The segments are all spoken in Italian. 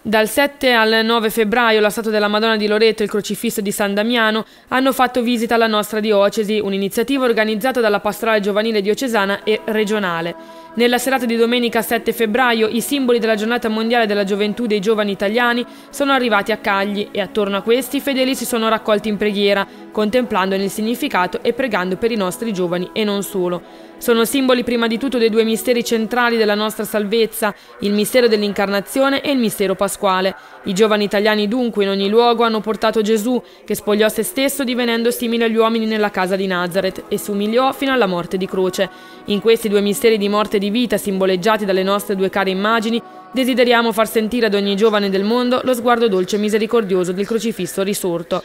Dal 7 al 9 febbraio la statua della Madonna di Loreto e il crocifisso di San Damiano hanno fatto visita alla nostra diocesi, un'iniziativa organizzata dalla pastorale giovanile diocesana e regionale. Nella serata di domenica 7 febbraio i simboli della giornata mondiale della gioventù dei giovani italiani sono arrivati a Cagli e attorno a questi i fedeli si sono raccolti in preghiera, contemplandone il significato e pregando per i nostri giovani e non solo. Sono simboli prima di tutto dei due misteri centrali della nostra salvezza, il mistero dell'incarnazione e il mistero pastorale pasquale. I giovani italiani dunque in ogni luogo hanno portato Gesù, che spogliò se stesso divenendo simile agli uomini nella casa di Nazareth e si umiliò fino alla morte di croce. In questi due misteri di morte e di vita simboleggiati dalle nostre due care immagini, desideriamo far sentire ad ogni giovane del mondo lo sguardo dolce e misericordioso del crocifisso risorto.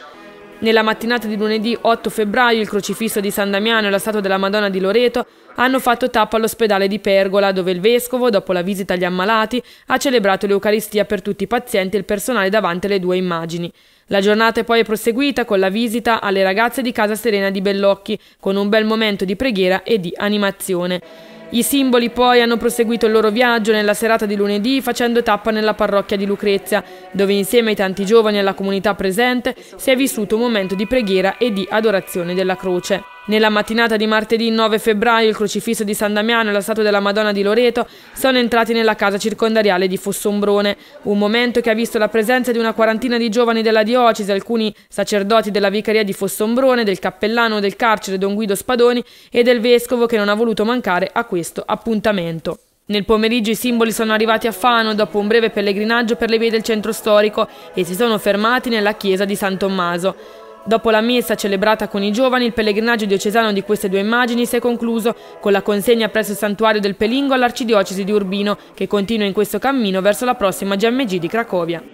Nella mattinata di lunedì 8 febbraio il crocifisso di San Damiano e la statua della Madonna di Loreto hanno fatto tappa all'ospedale di Pergola, dove il vescovo, dopo la visita agli ammalati, ha celebrato l'Eucaristia per tutti i pazienti e il personale davanti alle due immagini. La giornata è poi proseguita con la visita alle ragazze di Casa Serena di Bellocchi, con un bel momento di preghiera e di animazione. I simboli poi hanno proseguito il loro viaggio nella serata di lunedì facendo tappa nella parrocchia di Lucrezia, dove insieme ai tanti giovani e alla comunità presente si è vissuto un momento di preghiera e di adorazione della croce. Nella mattinata di martedì 9 febbraio il crocifisso di San Damiano e la statua della Madonna di Loreto sono entrati nella casa circondariale di Fossombrone, un momento che ha visto la presenza di una quarantina di giovani della diocesi, alcuni sacerdoti della vicaria di Fossombrone, del cappellano del carcere Don Guido Spadoni e del vescovo che non ha voluto mancare a questo appuntamento. Nel pomeriggio i simboli sono arrivati a Fano dopo un breve pellegrinaggio per le vie del centro storico e si sono fermati nella chiesa di San Tommaso. Dopo la messa celebrata con i giovani, il pellegrinaggio diocesano di queste due immagini si è concluso con la consegna presso il santuario del Pelingo all'arcidiocesi di Urbino, che continua in questo cammino verso la prossima GMG di Cracovia.